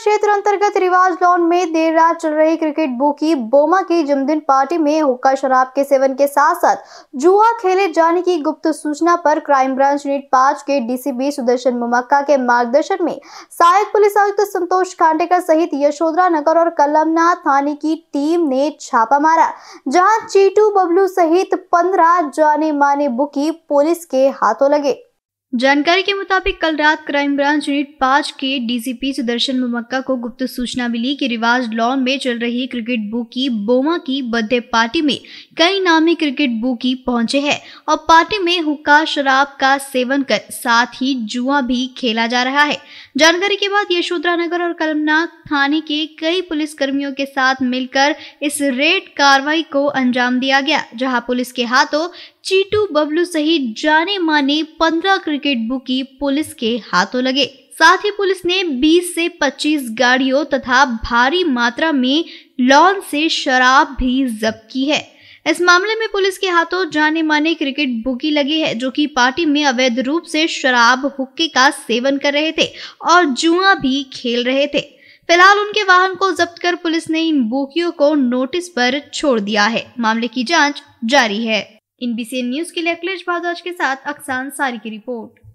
क्षेत्र अंतर्गत रिवाज लॉन में देर रात चल रही क्रिकेट बुकी बोमा की जन्मदिन पार्टी में हुक्का शराब के सेवन के साथ साथ जुआ खेले जाने की गुप्त सूचना पर क्राइम ब्रांच यूनिट पांच के डीसीबी सुदर्शन मुमक्का के मार्गदर्शन में सहायक पुलिस आयुक्त संतोष खांडेकर सहित यशोधरा नगर और कलमना थाने की टीम ने छापा मारा जहाँ चीटू बबलू सहित पंद्रह जाने माने बुकी पुलिस के हाथों लगे जानकारी के मुताबिक कल रात क्राइम ब्रांच यूनिट पांच के डीसीपी सुदर्शन मुमक्का को गुप्त सूचना मिली कि रिवाज लॉन में चल रही क्रिकेट बुकी की बोमा की बर्थडे पार्टी में कई नामी क्रिकेट बुकी की पहुंचे हैं और पार्टी में हुक्का शराब का सेवन कर साथ ही जुआ भी खेला जा रहा है जानकारी के बाद यशोधरा नगर और कलमनाग थाने के कई पुलिस कर्मियों के साथ मिलकर इस रेड कार्रवाई को अंजाम दिया गया जहाँ पुलिस के हाथों चीटू बबलू सहित जाने माने पंद्रह क्रिकेट बुकी पुलिस के हाथों लगे साथ ही पुलिस ने 20 से 25 गाड़ियों तथा भारी मात्रा में लॉन से शराब भी जब्त की है इस मामले में पुलिस के हाथों जाने माने क्रिकेट बुकी लगे हैं जो कि पार्टी में अवैध रूप से शराब हुक्के का सेवन कर रहे थे और जुआ भी खेल रहे थे फिलहाल उनके वाहन को जब्त कर पुलिस ने इन बुकियों को नोटिस पर छोड़ दिया है मामले की जांच जारी है इन बी न्यूज के लिए अखिलेश भारद्वाज के साथ अक्सान सारी की रिपोर्ट